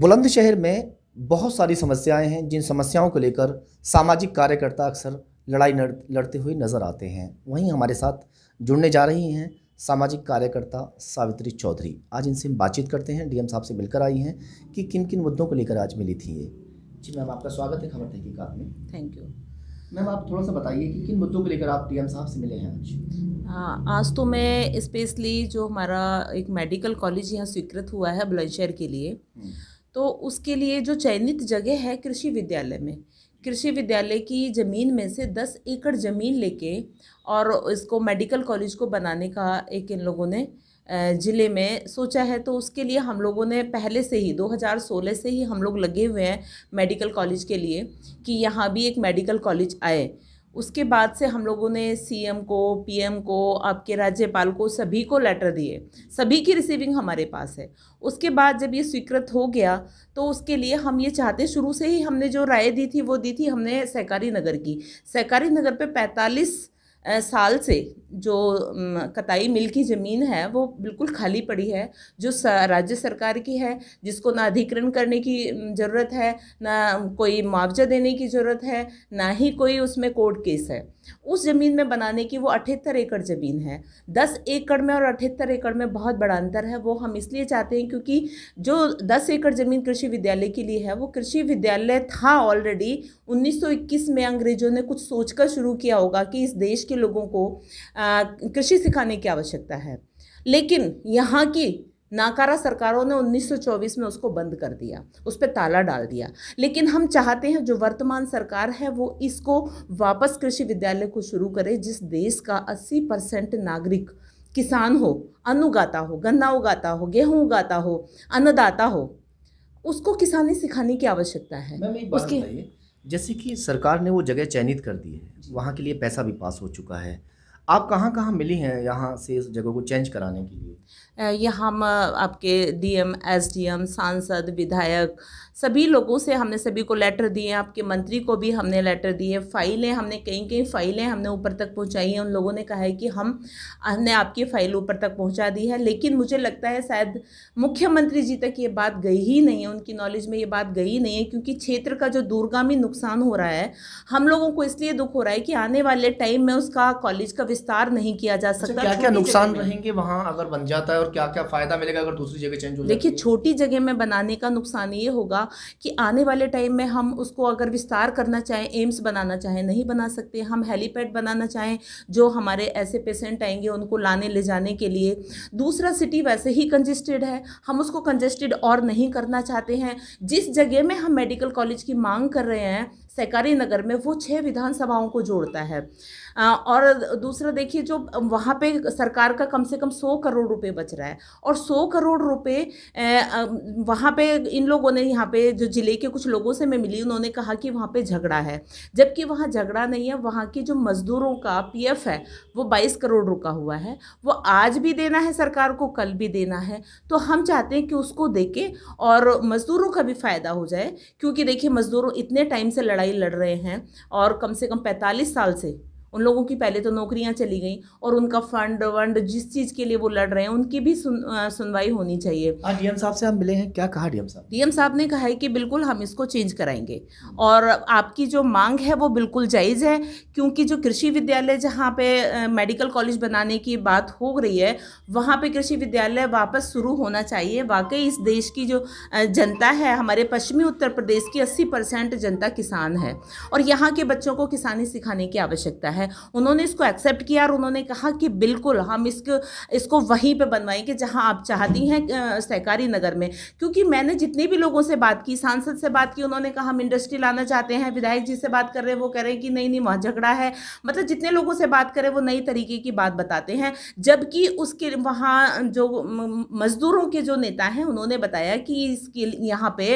बुलंदशहर में बहुत सारी समस्याएं हैं जिन समस्याओं को लेकर सामाजिक कार्यकर्ता अक्सर लड़ाई लड़, लड़ते हुए नज़र आते हैं वहीं हमारे साथ जुड़ने जा रही हैं सामाजिक कार्यकर्ता सावित्री चौधरी आज इनसे हम बातचीत करते हैं डीएम साहब से मिलकर आई हैं कि किन किन मुद्दों को लेकर आज मिली थी ये जी मैम आपका स्वागत है खबर तहकीकात में थैंक यू मैम आप थोड़ा सा बताइए कि किन मुद्दों को लेकर आप डीएम साहब से मिले हैं आज आज तो मैं स्पेशली जो हमारा एक मेडिकल कॉलेज यहाँ स्वीकृत हुआ है बुलंदशहर के लिए हम्म। तो उसके लिए जो चयनित जगह है कृषि विद्यालय में कृषि विद्यालय की ज़मीन में से दस एकड़ ज़मीन लेके और इसको मेडिकल कॉलेज को बनाने का एक इन लोगों ने ज़िले में सोचा है तो उसके लिए हम लोगों ने पहले से ही 2016 से ही हम लोग लगे हुए हैं मेडिकल कॉलेज के लिए कि यहाँ भी एक मेडिकल कॉलेज आए उसके बाद से हम लोगों ने सीएम को पीएम को आपके राज्यपाल को सभी को लेटर दिए सभी की रिसीविंग हमारे पास है उसके बाद जब ये स्वीकृत हो गया तो उसके लिए हम ये चाहते शुरू से ही हमने जो राय दी थी वो दी थी हमने सहकारी नगर की सहकारी नगर पे पैंतालीस साल से जो कताई मिल की ज़मीन है वो बिल्कुल खाली पड़ी है जो राज्य सरकार की है जिसको ना अधिकरण करने की ज़रूरत है ना कोई मुआवजा देने की ज़रूरत है ना ही कोई उसमें कोर्ट केस है उस ज़मीन में बनाने की वो अठहत्तर एकड़ ज़मीन है दस एकड़ में और अठहत्तर एकड़ में बहुत बड़ा अंतर है वो हम इसलिए चाहते हैं क्योंकि जो दस एकड़ ज़मीन कृषि विद्यालय के लिए है वो कृषि विद्यालय था ऑलरेडी 1921 में अंग्रेज़ों ने कुछ सोचकर शुरू किया होगा कि इस देश के लोगों को कृषि सिखाने की आवश्यकता है लेकिन यहाँ की नाकारा सरकारों ने 1924 में उसको बंद कर दिया उस पर ताला डाल दिया लेकिन हम चाहते हैं जो वर्तमान सरकार है वो इसको वापस कृषि विद्यालय को शुरू करे जिस देश का 80 परसेंट नागरिक किसान हो अन्न उगाता हो गन्ना उगाता हो गेहूं उगाता हो अन्नदाता हो उसको किसानी सिखाने की आवश्यकता है उसकी जैसे कि सरकार ने वो जगह चयनित कर दी है वहाँ के लिए पैसा भी पास हो चुका है आप कहाँ कहाँ मिली हैं यहाँ से इस जगह को चेंज कराने के लिए ये हम आपके डीएम एसडीएम सांसद विधायक सभी लोगों से हमने सभी को लेटर दिए आपके मंत्री को भी हमने लेटर दिए फाइलें हमने कई कई फाइलें हमने ऊपर तक पहुंचाई हैं उन लोगों ने कहा है कि हम हमने आपकी फ़ाइल ऊपर तक पहुंचा दी है लेकिन मुझे लगता है शायद मुख्यमंत्री जी तक ये बात गई ही नहीं है उनकी नॉलेज में ये बात गई ही नहीं है क्योंकि क्षेत्र का जो दूरगामी नुकसान हो रहा है हम लोगों को इसलिए दुख हो रहा है कि आने वाले टाइम में उसका कॉलेज का विस्तार नहीं किया जा अच्छा, सकता क्या क्या नुकसान रहेंगे वहाँ अगर बन जाता है और क्या क्या फ़ायदा मिलेगा अगर दूसरी जगह चेंज हो देखिए छोटी जगह में बनाने का नुकसान ये होगा कि आने वाले टाइम में हम उसको अगर विस्तार करना चाहें एम्स बनाना चाहें नहीं बना सकते हम हेलीपैड बनाना चाहें जो हमारे ऐसे पेशेंट आएंगे उनको लाने ले जाने के लिए दूसरा सिटी वैसे ही कंजेस्टेड है हम उसको कंजेस्टेड और नहीं करना चाहते हैं जिस जगह में हम मेडिकल कॉलेज की मांग कर रहे हैं सहकारी नगर में वो छः विधानसभाओं को जोड़ता है और दूसरा देखिए जो वहाँ पे सरकार का कम से कम सौ करोड़ रुपए बच रहा है और सौ करोड़ रुपए वहाँ पे इन लोगों ने यहाँ पे जो ज़िले के कुछ लोगों से मैं मिली उन्होंने कहा कि वहाँ पे झगड़ा है जबकि वहाँ झगड़ा नहीं है वहाँ की जो मज़दूरों का पीएफ है वो बाईस करोड़ रुका हुआ है वो आज भी देना है सरकार को कल भी देना है तो हम चाहते हैं कि उसको दे और मज़दूरों का भी फ़ायदा हो जाए क्योंकि देखिए मज़दूरों इतने टाइम से लड़ाई लड़ाई लड़ रहे हैं और कम से कम 45 साल से उन लोगों की पहले तो नौकरियां चली गई और उनका फंड वंड जिस चीज़ के लिए वो लड़ रहे हैं उनकी भी सुन, सुनवाई होनी चाहिए हाँ, डीएम साहब से हम मिले हैं क्या कहा डीएम साहब डीएम साहब ने कहा है कि बिल्कुल हम इसको चेंज कराएंगे और आपकी जो मांग है वो बिल्कुल जायज़ है क्योंकि जो कृषि विद्यालय जहाँ पे मेडिकल कॉलेज बनाने की बात हो रही है वहाँ पे कृषि विद्यालय वापस शुरू होना चाहिए वाकई इस देश की जो जनता है हमारे पश्चिमी उत्तर प्रदेश की अस्सी परसेंट जनता किसान है और यहाँ के बच्चों को किसानी सिखाने की आवश्यकता है है उन्होंने इसको एक्सेप्ट किया और उन्होंने कहा कि बिल्कुल हम इसको इसको वहीं पर बनवाएंगे जहाँ आप चाहती हैं सहकारी नगर में क्योंकि मैंने जितने भी लोगों से बात की सांसद से बात की उन्होंने कहा हम इंडस्ट्री लाना चाहते हैं विधायक जी से बात कर रहे हैं वो कह रहे हैं कि नहीं नहीं वहाँ झगड़ा है मतलब जितने लोगों से बात करें वो नई तरीके की बात बताते हैं जबकि उसके वहाँ जो मजदूरों के जो नेता हैं उन्होंने बताया कि इसके यहाँ पे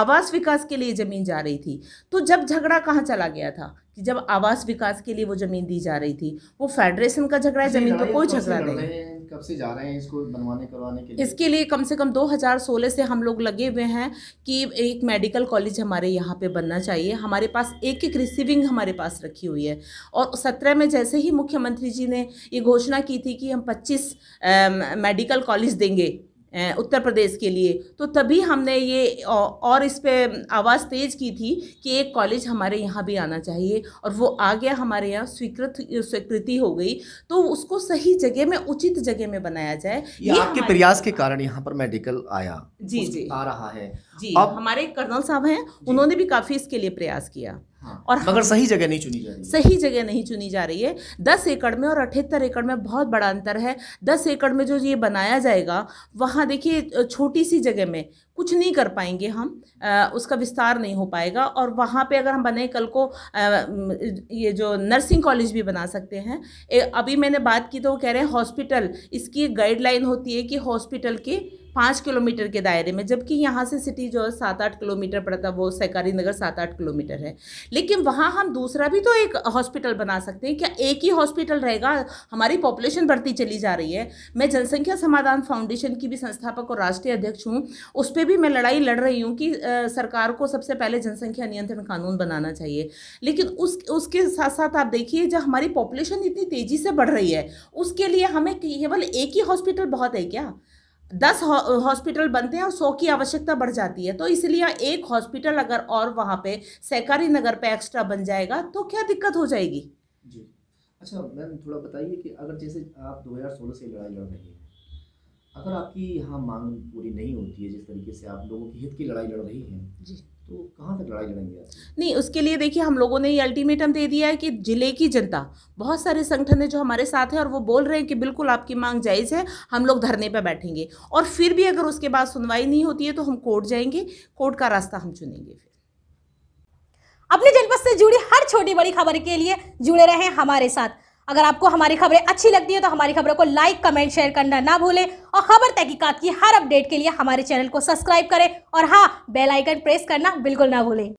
आवास विकास के लिए ज़मीन जा रही थी तो जब झगड़ा कहाँ चला गया था कि जब आवास विकास के लिए वो जमीन दी जा रही थी वो फेडरेशन का झगड़ा है जमीन का कोई झगड़ा नहीं कब से जा रहे हैं इसको बनवाने करवाने के लिए इसके लिए कम से कम 2016 से हम लोग लगे हुए हैं कि एक मेडिकल कॉलेज हमारे यहाँ पे बनना चाहिए हमारे पास एक एक रिसीविंग हमारे पास रखी हुई है और सत्रह में जैसे ही मुख्यमंत्री जी ने ये घोषणा की थी कि हम पच्चीस मेडिकल कॉलेज देंगे उत्तर प्रदेश के लिए तो तभी हमने ये और इस पर आवाज़ तेज की थी कि एक कॉलेज हमारे यहाँ भी आना चाहिए और वो आ गया हमारे यहाँ स्वीकृत स्वीकृति हो गई तो उसको सही जगह में उचित जगह में बनाया जाए ये आपके प्रयास के कारण यहाँ पर मेडिकल आया जी जी आ रहा है जी अब हमारे कर्नल साहब हैं उन्होंने भी काफ़ी इसके लिए प्रयास किया हाँ। और मगर सही जगह नहीं चुनी जा रही सही जगह नहीं चुनी जा रही है दस एकड़ में और अठहत्तर एकड़ में बहुत बड़ा अंतर है दस एकड़ में जो ये बनाया जाएगा वहाँ देखिए छोटी सी जगह में कुछ नहीं कर पाएंगे हम आ, उसका विस्तार नहीं हो पाएगा और वहाँ पे अगर हम बने कल को आ, ये जो नर्सिंग कॉलेज भी बना सकते हैं ए, अभी मैंने बात की तो वो कह रहे हैं हॉस्पिटल इसकी गाइडलाइन होती है कि हॉस्पिटल के पाँच किलोमीटर के दायरे में जबकि यहाँ से सिटी जो है सात आठ किलोमीटर पड़ता है वो सहकारी नगर सात आठ किलोमीटर है लेकिन वहाँ हम दूसरा भी तो एक हॉस्पिटल बना सकते हैं क्या एक ही हॉस्पिटल रहेगा हमारी पॉपुलेशन बढ़ती चली जा रही है मैं जनसंख्या समाधान फाउंडेशन की भी संस्थापक और राष्ट्रीय अध्यक्ष हूँ उस पर भी मैं लड़ाई लड़ रही हूँ कि सरकार को सबसे पहले जनसंख्या नियंत्रण कानून बनाना चाहिए लेकिन उस उसके साथ साथ आप देखिए जब हमारी पॉपुलेशन इतनी तेज़ी से बढ़ रही है उसके लिए हमें केवल एक ही हॉस्पिटल बहुत है क्या दस हॉस्पिटल बनते हैं और सौ की आवश्यकता बढ़ जाती है तो इसलिए एक हॉस्पिटल अगर और वहाँ पे सहकारी नगर पे एक्स्ट्रा बन जाएगा तो क्या दिक्कत हो जाएगी जी अच्छा मैम थोड़ा बताइए कि अगर जैसे आप 2016 से लड़ाई लड़ रही हैं अगर आपकी यहाँ मांग पूरी नहीं होती है जिस तरीके से आप लोगों के हित की लड़ाई लड़ रही हैं तो कहाँ तक लड़ाई लड़ेंगे नहीं उसके लिए देखिए हम लोगों ने ये अल्टीमेटम दे दिया है कि जिले की जनता बहुत सारे संगठन है जो हमारे साथ हैं और वो बोल रहे हैं कि बिल्कुल आपकी मांग जायज़ है हम लोग धरने पर बैठेंगे और फिर भी अगर उसके बाद सुनवाई नहीं होती है तो हम कोर्ट जाएंगे कोर्ट का रास्ता हम चुनेंगे फिर अपने जनपद से जुड़ी हर छोटी बड़ी खबर के लिए जुड़े रहें हमारे साथ अगर आपको हमारी खबरें अच्छी लगती हैं तो हमारी खबरों को लाइक कमेंट शेयर करना ना भूलें और खबर तहकीक़त की हर अपडेट के लिए हमारे चैनल को सब्सक्राइब करें और हाँ बेलाइकन प्रेस करना बिल्कुल ना भूलें